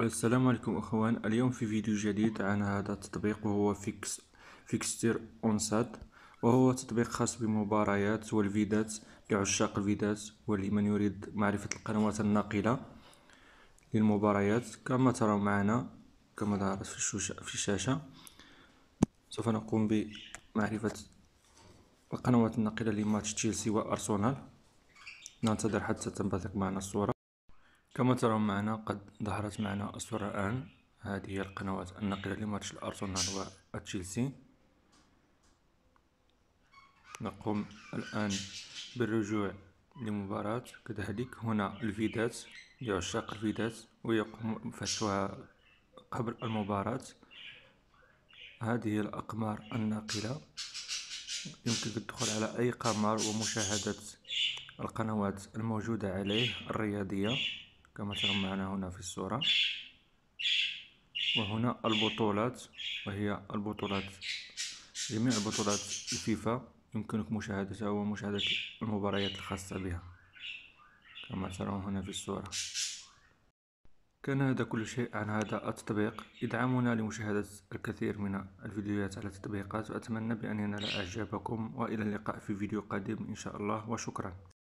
السلام عليكم اخوان اليوم في فيديو جديد عن هذا التطبيق وهو فيكس فيكستير اونسات وهو تطبيق خاص بمباريات والفيدات لعشاق الفيدات ولمن يريد معرفة القنوات الناقلة للمباريات كما ترون معنا كما ظهرت في الشاشة سوف نقوم بمعرفة القنوات الناقلة لماتش تشيلسي وأرسنال ننتظر حتى تنبثق معنا الصورة كما ترون معنا قد ظهرت معنا الصورة الآن هذه هي القنوات النقلة لماتش الأرسنال وتشيلسي نقوم الآن بالرجوع لمباراة كذلك هنا الفيدات لعشاق الفيدات ويقوم فتحها قبل المباراة هذه هي الأقمار الناقلة يمكنك الدخول على أي قمر ومشاهدة القنوات الموجودة عليه الرياضية كما ترون معنا هنا في الصورة وهنا البطولات وهي البطولات جميع البطولات الفيفا يمكنك مشاهدتها ومشاهدة المباريات الخاصة بها كما ترون هنا في الصورة كان هذا كل شيء عن هذا التطبيق ادعمونا لمشاهدة الكثير من الفيديوهات على التطبيقات وأتمنى بأن ينال إعجابكم وإلى اللقاء في فيديو قادم إن شاء الله وشكرا